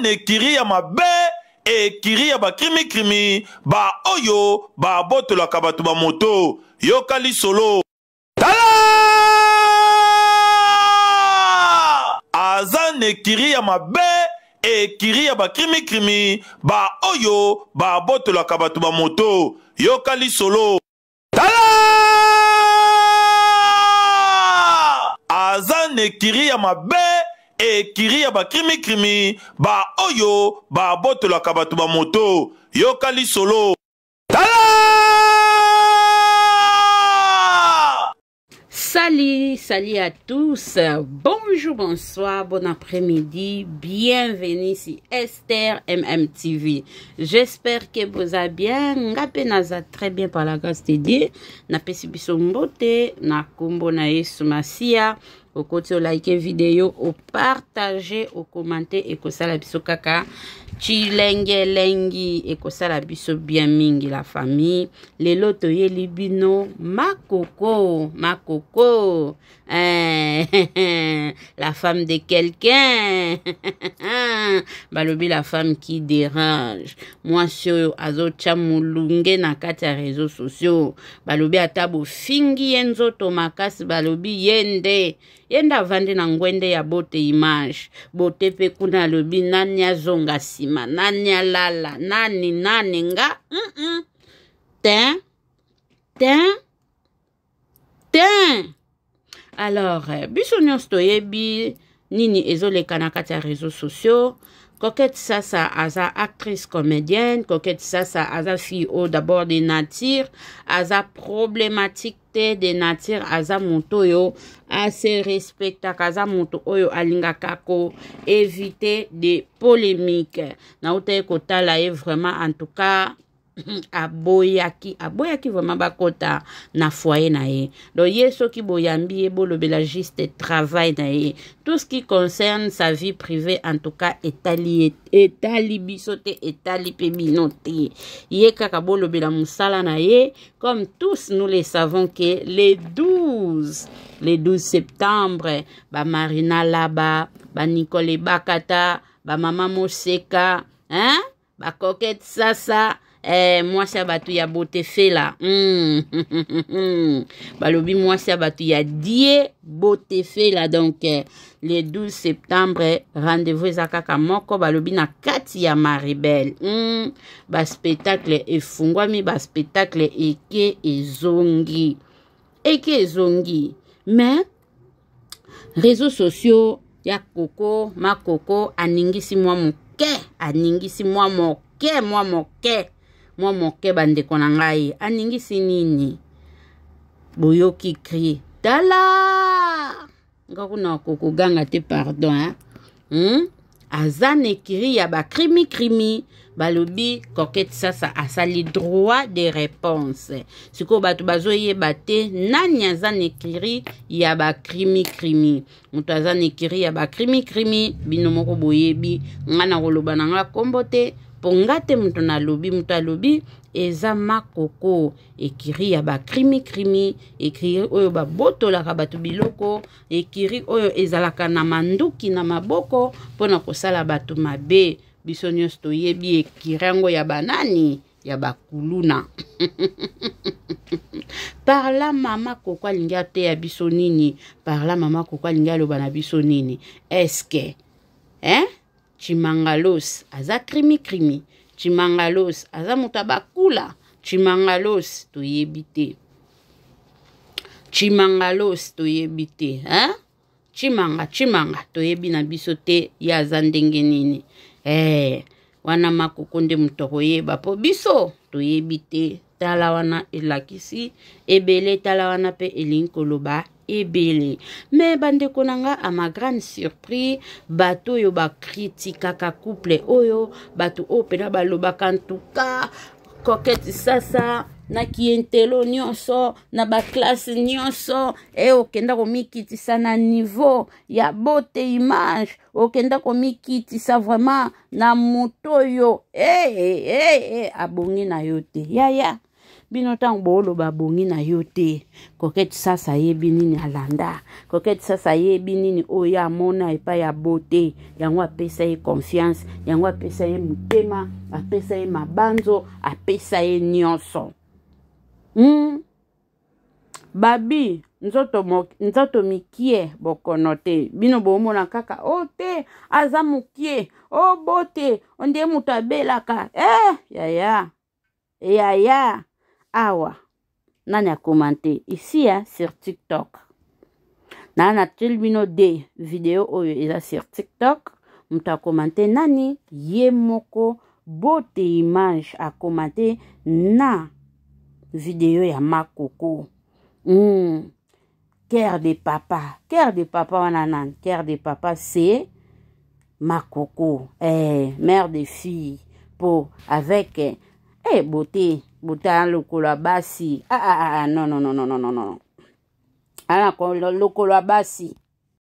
na ekiri ya mabe ekiri ya bakrimikrim baoyo babotolaka bato bamoto yoka lisolo tala aza na ekiri ya mabe ekiri ya bakrimikrim baoyo babotolaka bato bamoto yoka lisolo tala aza na ekiri ya mabe ekiri ya bakrimikrim baoyo babotolaka bato bamoto yoka lisolo tala sali sali à tous bonjour bonsoir bon après-midi bienvenue sur esther mmtv j'espère que boza bien nga mpe naza très bien par la grâce de dieu napesi biso mbote na nkombo na yesu masiya okoti olike video opartage okomante ekosala biso kaka cilengelengi ekosala biso bien mingi la famille lelo toyeli bino makoko makoko Eh, la femme de quelqu'un balobi la femme qui dérange mwasi oyo azotya molunge na kati ya réseau sociaux balobi ata bofingi ye nzoto makasi balobi ye nde ye nde avandi na ngwende ya bote image bote mpe kuna alobi nani azonga nsima nani alala nani nani nga mm -mm. tin tin tin alors euh, biso nyonso toyebi nini ezoleka na kati ya réseau sociaux coquette sasa aza actrice comédienne coquette sasa aza fille oyo d'abord de nature aza problématique te de nature aza moto oyo ase respectaka aza moto oyo alingaka koévite de polémique nauta ye kotala ye vraiment en tout cas aboyaki aboyaki vraiment bakɔta na foyer na ye donc ye soki boyambi ye bolobela juste travail na ye tout ce qui concerne sa vie privée en tout cas etali etali biso te etali mpe bino te ye kaka bolobela mosala na ye comme tous nous le savons que le 12 le 12 septembre bamarina laba banicole bakata bamama moseka hein bakokete sasa eh, mwasi ya bato ya botefela mm. balobi mwasi ya bato ya die botefela donc eh, le 12 septembre rendez-vous eza kaka moko balobi na kati ya maribel mm. baspectacle efungwami baspectacle eke ezongi eke ezongi mais réseau sociaux ya koko makoko aningisi mwa moke aningisi mwa moke mwa moke mwa moke bandeko na ngai aningisi ah, nini boyoki crie tala nga kuna kokoganga te pardon hein? Hmm? aza na ekiri ya bakrimikrim balobi kokete sasa asali droit de réponse sikoyo bato bazoyeba te nani aza na ekiri ya bakrimikrim moto aza na ekiri ya bakrimikrim bino moko boyebi ngai na koloba na nga nkombo te mpo nga te moto nalobi moto alobi eza makoko ekiri ya bakrimikrim ekiri oyo babotolaka bato biloko ekiri oyo ezalaka na manduki na maboko mpona kosala bato mabe biso nyonso toyebi ekiri yango ya banani ya bakuluna parla mama koko alingi ateya biso nini parla mama koko alingi aloba na biso nini eske hein eh? chimangalos aza krimikrimi chimangalos aza moto ya bakula chimangalos toyebi te chimangalos toyebi te eh? chimanga chimanga toyebi na biso te ye aza ndenge nini eh, wana makoko nde moto akoyeba mpo biso toyebi te tala wana elakisi ebele tala wana mpe elingi koloba ebele me bandeko na nga à ma grande surprise bato oyo bakritikaka couple oyo bato oyo mpena balobaka ntuka kokete sasa na kientelo nyonso na baklase nyonso e okenda komikitisa na niveau ya bote image okenda komikitisa vraiment na moto oyo e eh, hey, eh, hey, hey, abongi na yo te yaya yeah, yeah. bino ntango booloba bongi na yo te koketi sasa ayebi nini alanda koketi sasa ayebi nini oyo amona epai ya bo te yango apesa ye confiance yango apesa ye motema apesa ye mabanzo apesa ye nyonso mm. babi nzoto, mo, nzoto mikie bokono te bino bomona kaka o oh, te aza mokie o oh, bo te onde moto abelaka e eh, yaya yaya awa nani ici ici hein, sur tiktok Nana a teli bino de video oyo oh, sur tiktok moto akomante nani yemoko, moko bote image commenté na video ya makoko mm. cœur de papa cœur de papa wananan. cœur de papa c'est coco. eh, mère de fille po avec eh, eh beauté botala lokolo ya basi ah, ah, ah, ah, non, non, non, non, non, non. ana lokolo ya basi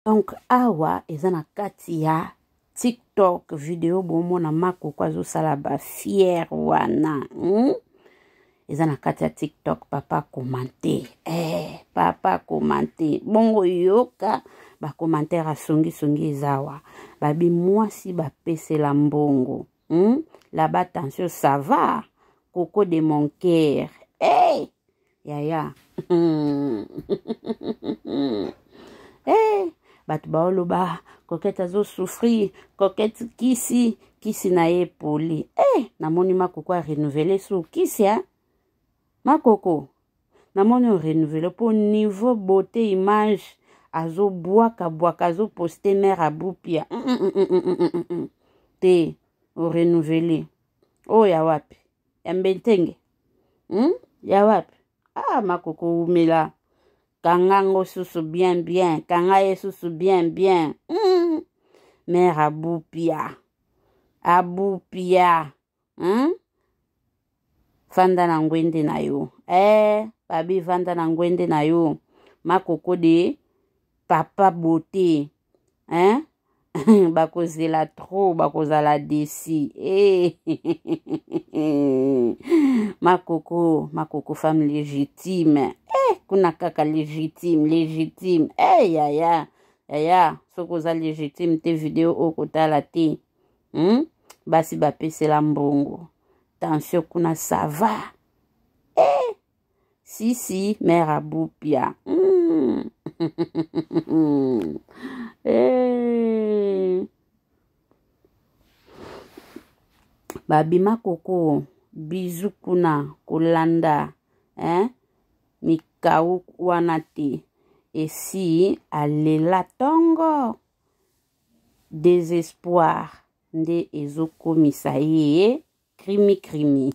donk awa eza na kati ya tiktok video bomona makoko azosala bafiere wana hmm? eza na kati ya tiktok papa komante eh, papa komante bongo yoka bakomantere asongisongi eza awa babi mwasi bapesela mbongo hmm? laba tension sava coco de mon cœur. Hey! Yaya. hey! coquette coquette azo souffri, coquette kisi kisi na ye epoli e eh, namoni a renouvelé. sou kisi hein? Ma Na namoni renouvelé. Pour niveau beauté image ka bwaka azoposte zo à mm mm mm, mm -mm -mm te O oh, ya wapi. ya mbentenge hmm? ya wapi ah, makokomela kangango susu bien bien kanga ye susu bien bien hmm. mere abupia abupia hmm? vanda na ngwende na yo eh, babi vanda na ngwende na yo makoko de papa bote eh? bakozela tro bakozala desi e makoko makoko femme légitime e kuna kaka légitime légitime e eh, yaya yaya soki oza légitime te video okotala te hmm? basi bapesela mbongo tension kuna sava e sisi mare abupia mm. hey. Eh. babima koko bizu kuna kolanda eh? mikau wana te esi alela ntongo désespoir nde ezokomisa ye krimi krimi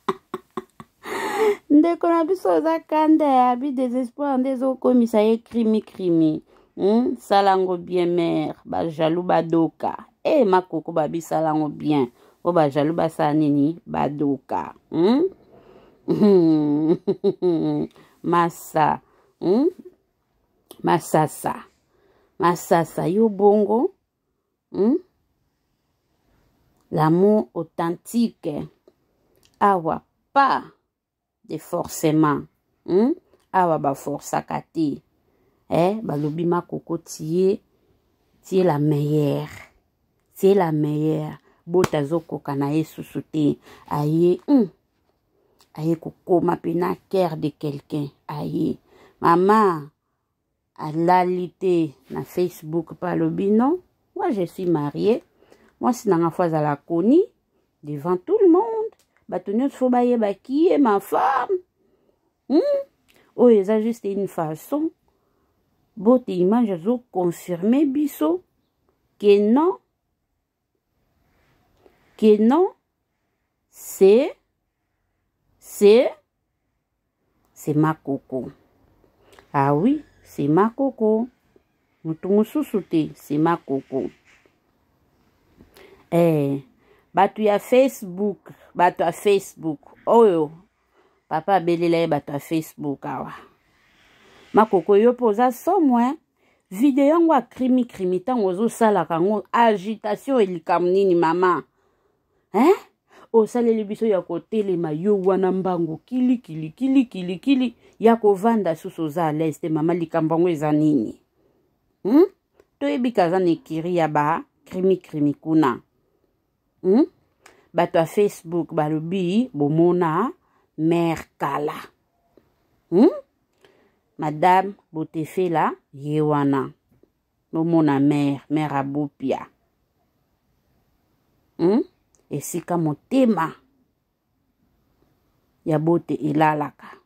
ndeko na biso oza kanda ya bi désespoir nde ezokomisa ye krimi krimi hmm? salango bien mare bazalou badoka e eh, makoko babisalango bien o oh, bazalou basala nini badoka hmm? masa hmm? masasa masasa yo bongo hmm? l'amour authentique awa pa de forcément hmm? awa baforsaka te eh, balobi makoko tie tie la meilleure tie la meilleure bota azokoka na ye susu te aye mm, aye kokoma mpena cœur de quelqu'un aye mama alali te na facebook mpe alobi non moi je suis marié mwasi nanga fo azala koni devant tout le monde bato nyonso fo bayebaki ye ma femme hmm? oyo eza juste une façon bote image confirmé, biso Que non Que non c'est c'est c'est ma coco. ah oui c'est ma ma Vous mosusu te c'est ma coco. eh, bato ya facebook bato ya facebook oh. papa belela batu facebook awa makoko yo mpo oza somwe video yango akrimikrim ntango ozosalaka yango agitation elikamu nini mama eh? osaleli biso ya kotelema yo wana mbango kili kili kili kili kili ya kovanda susu oza aleste mama likambo yango eza nini hmm? toyebi kaza na ekiri ya bakrimikrim kuna hmm? bato ya facebook balobi bomona mer kala hmm? madame botefela ye wana nomona mere mere abopia hmm? esika motema ya bote elalaka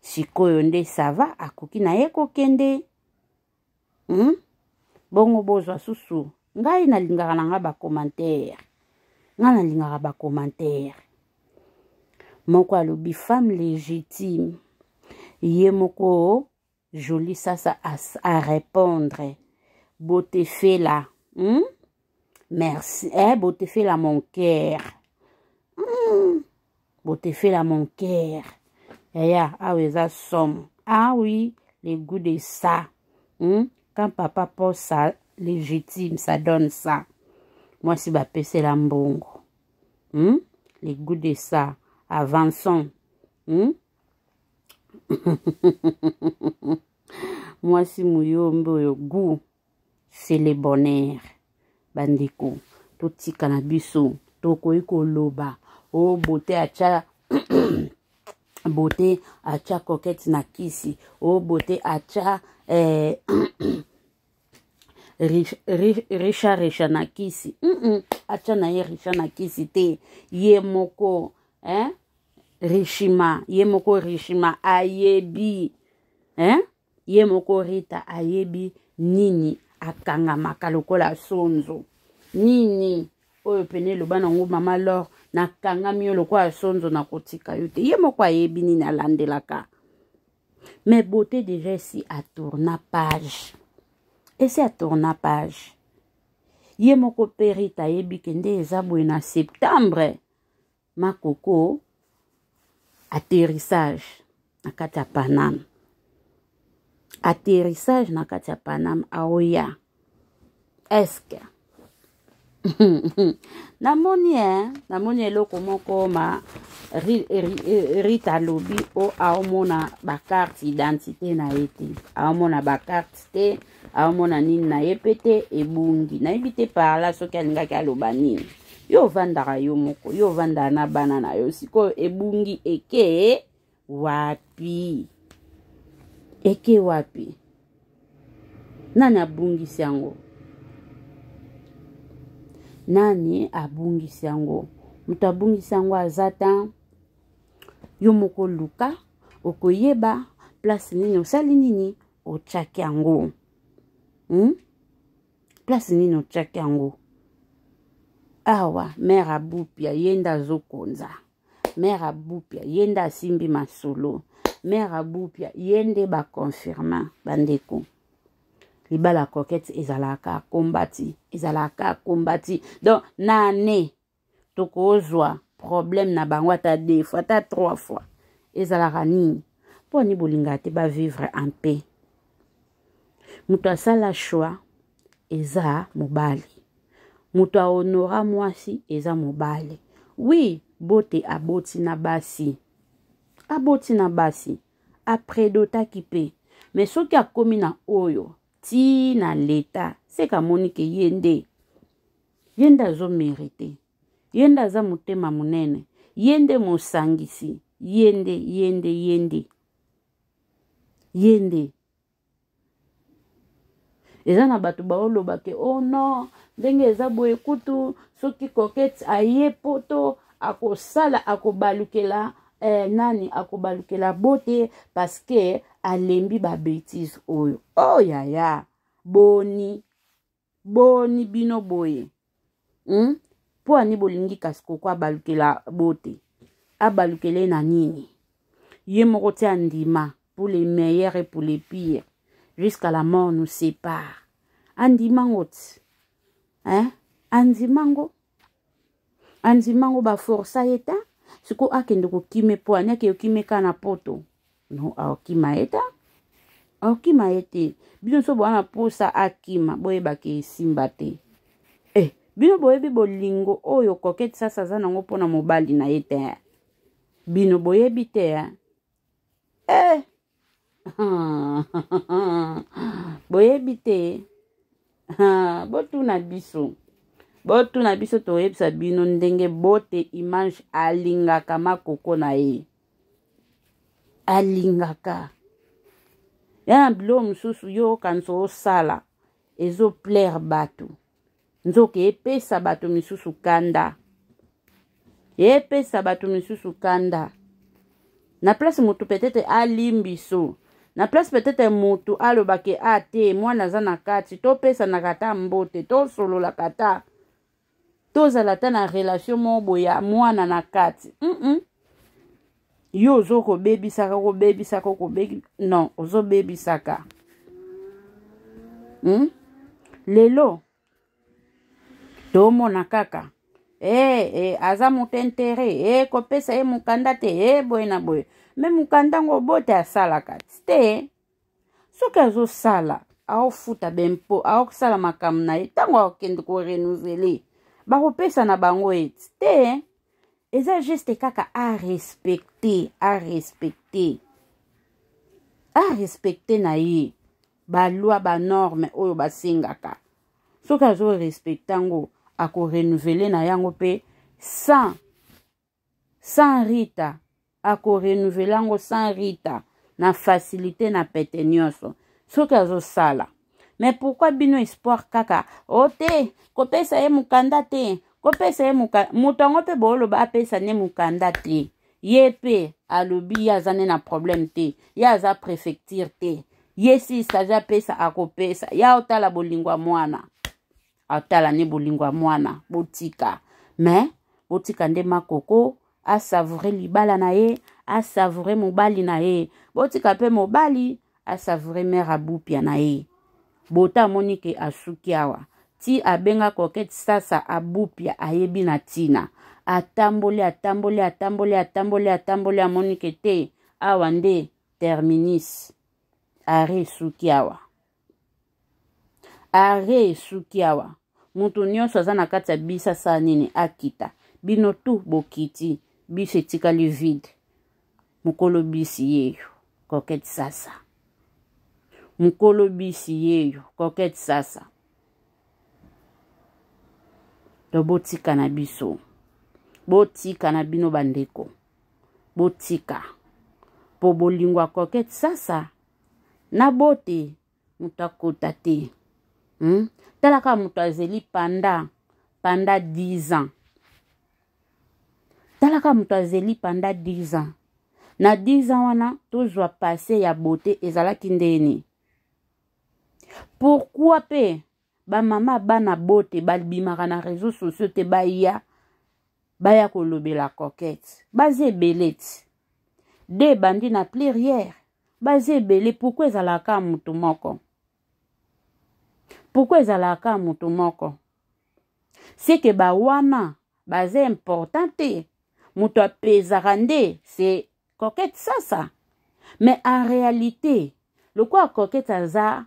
sikoyo nde sava akoki na ye kokende hmm? bongo bozwa susu ngai nalingaka na nga bacommentaire ngai nalingaka bacommentaire moko alobi femme légitime ye moko joli sasa arépondre botefela hmm? merci eh, botefela mon cœur hmm. botefela mon cœur yaya awa eza somme ah oui le goût de ça hmm? quand papa pense ça légitime ça donne ça mwasi bapesela mbongo hmm? le goût de ça avançons hmm? mwasi moyombi oyo gu c'est le bonheur bandeko totika na biso tokoki koloba o bote atya bote atya kokete na kisi o bote atya eh, richa richa na kisi mm -mm. atya na ye richa na kisi te ye moko eh? rishima ye moko rishima ayebi eh? ye moko rita ayebi nini akangamaka lokola sonzo nini oyo pene eloba nango mama lor nakangami yo lokola sonzo nakotika yo te ye moko ayebi nini alandelaka me beauté déjà esi atourna page esi atourna page ye moko mpe rita ayebi ke nde eza boye na septembre makoko atterrissage na kati ya paname atterrissage na kati ya paname aoya eske namoni e namoni eloko moko ma rite alobi o aomona bakarte identité na ye te aomona bakarte te aomona nini na ye mpe te ebungi nayebi te parla soki alingaki aloba nini yovandaka yo moko yovandaka na bana na yo sikoyo ebungi eke wapi eke wapi nani abungisi yango nani abungisi yango moto abungisi yango aza ta yo moko oluka okoyeba place nini osali nini otyaki yango hmm? place nini otyaki yango awa mere abupia ye nde azokonza mere abupia ye nde asimbi masolo mere abupia ye nde baconfirma bandeko libala ya kokete ezalaka kombati ezalaka kombati donc na ane tokozwa problème na bango ata deux fois ata trois fois ezalaka nini mponi bolinga te bavivre en paix moto asala shwa eza mobali moto ahonora mwasi eza mobali wi bote aboti na basi aboti na basi apredotaki mpe me soki akómi na oyo ti na leta seka amoni ke ye nde ye nde azomerite ye nde aza motema monene ye nde mosangisi ye nde ye nde ye nde ye nde eza na bato baolobake o oh non ndenge eza boye kutu soki kokete aye poto akosala akobalukela eh, nani akobalukela bote paske alembi babetise oyo o oh, yaya boni boni bino boye hmm? mpo ani bolingi kasi koko abalukela bote abalukele na nini ye moko ti andima pour le meilleur et pour le pire jusqu'à la mort nous sépare andimango ti hein? andimango andimango baforsa ye ta sikoyo akende kokime mpo ani ake yokime kaka na poto no aokima ye ta aokima ye te bino so bowana mposa akima boyebaki esimba te eh, bino boyebi bolingo oyo kokete sasa aza nango mpona mobali na ye te bino boyebi te eh. boyebi te botuna biso botuna biso toyebisa bino ndenge bote image alingaka makoko na ye alingaka ya na biloko mosusu yokanisa osala ezoplaire bato nzoka epesa bato misusu kanda epesa bato misusu kanda na place motu petete alimbiso na place peut-être motu alobake a ah, te mwana aza na kati topesanaka ata mbote tosololaka ta tozala ta na relation moko boye ya mwana na kati mm -mm. yo ozo kobebisaka kobebisaka kobebi non ozobebisaka mm? lelo toomona kaka e e aza motentere e eh, kopesa ye mokanda te e boye na boye me mokanda yango bote asalaka te soki azosala aofuta bempo aosala makambo na ye ntango akende korenuzele bakopesa na bango ete te eza juste kaka arespecte arespecte arespecte na ye balwa banorme oyo basengaka soki azorespecte yango akorenuvele na yango mpe 100 100 rita akorenuvele yango 100 rita na facilité na pete nyonso soki azosala me pourkui bino espoir kaka o oh te kopesa ye mokanda te kopesa ye mokanda moto yango mpe booloba apesa nde mokanda te ye mpe alobi ye aza nde na problème te ye aza préfecture te ye si saja apesa akopesa ya otala bolingo ya mwana atala ne bolingo ya mwana botika me botika nde makoko asavoure libala na ye asavoure mobali na ye botika mpe mobali asavoure mere abupia na ye bota amoni ke asuki awa ti abenga kokete sasa abupia ayebi na ntina atamboli atamboli atamboli atamboli atamboli amoni ke te awa nde terminis are esuki awa are esuki awa moto nyonso aza na kati ya bisi asala nini akita bino tu bokiti bisi etikali vide mokolo bisi yeyo kokete sasa mokolo bisi yeyo kokete sasa to botika na biso botika na bino bandeko botika mpo bolingwa kokete sasa na bote moto akota te hmm? tala kaka moto azeli panda panda 10 ans tala kaka moto azeli panda 10 ans na 10 ans wana tozwa pase ya bote ezalaki ndeni pourkui mpe bamama bana bote babimaka na réseau sociaux te baya baya kolobela coquette baza ebele ti de ebandi na pliriere baza ebele pourkui ezalaka moto moko pourkui ezalaka motu moko seke bawana baza important te moto apesaka nde se kokete sasa mais en réalité lokola kokete aza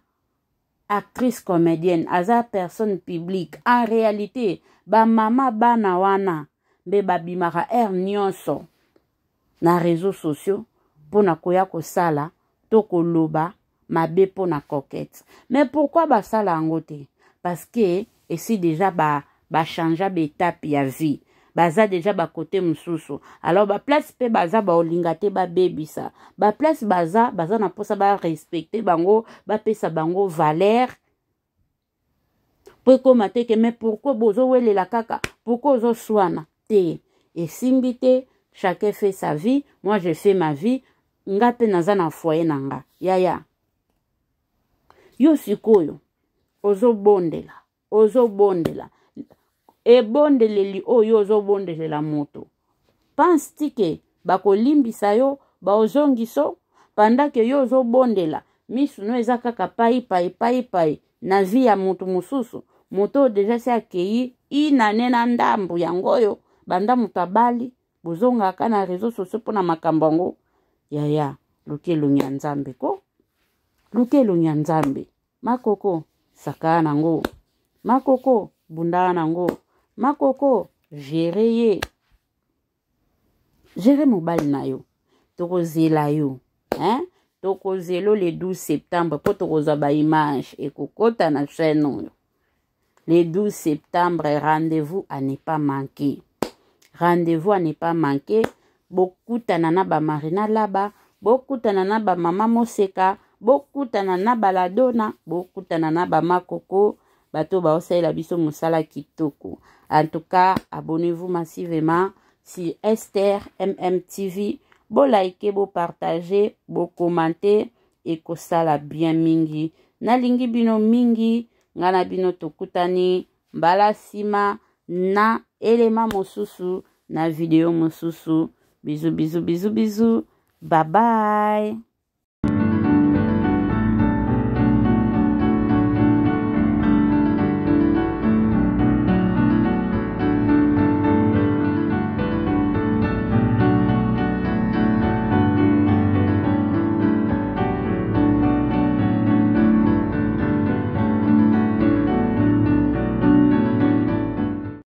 actrice comédienne aza personne publique en réalité bamama bana wana mbe babimaka aire nyonso na réseau sociaux mpona koya kosala to koloba mabe mpo na coquette me pourkui basala yango te parce que esi deja bachangea ba baetape ya vie baza deja bakote mosusu alors baplace mpe baza baolinga te babebisa baplace baza baza na mposa barespecte bango bapesa bango valeur mpo ekóma te ke me pourkui bozowelela kaka pourkui ozoswana te esimbi te chacun fait sa vie moi je fais ma vie nga mpe naza na foye na nga yaya yo sikoyo ozobondela ozobondela ebondeleli oyo ozobondelela moto pense ti ke bakolimbisa yo baozongiso pandake yo ozobondela misu no eza kaka pai pai pai pai na vi ya moto mosusu moto oyo deja si akei inane na ndambu yango oyo banda moto abali bozongaka na réseau sociaux mpo na makambo yango yaya lokelongi ya nzambe ko lukelo ya nzambe makoko saka nango makoko bunda nango makoko gere ye gere mobali na yo tokozela yo hein? tokozela le 12 septembre mpo tokozwa baimage ekokɔta na chaine oyo le 12 septembre rendez-vous à ne pas manquer rendez-vous à ne pas manquer bokutana na bamarina laba bokutana na bamama moseka bokutana na baladona bokutana na bamakoko bato baosalela biso mosala kitoko en tout cas abonnez-vous massivement sur si esther mmtv bolike bopartage bokomante ekosala bien mingi nalingi bino mingi ngai na bino tokutani mbala nsima na elema mosusu na video mosusu bizu bizu bizu bizu babaye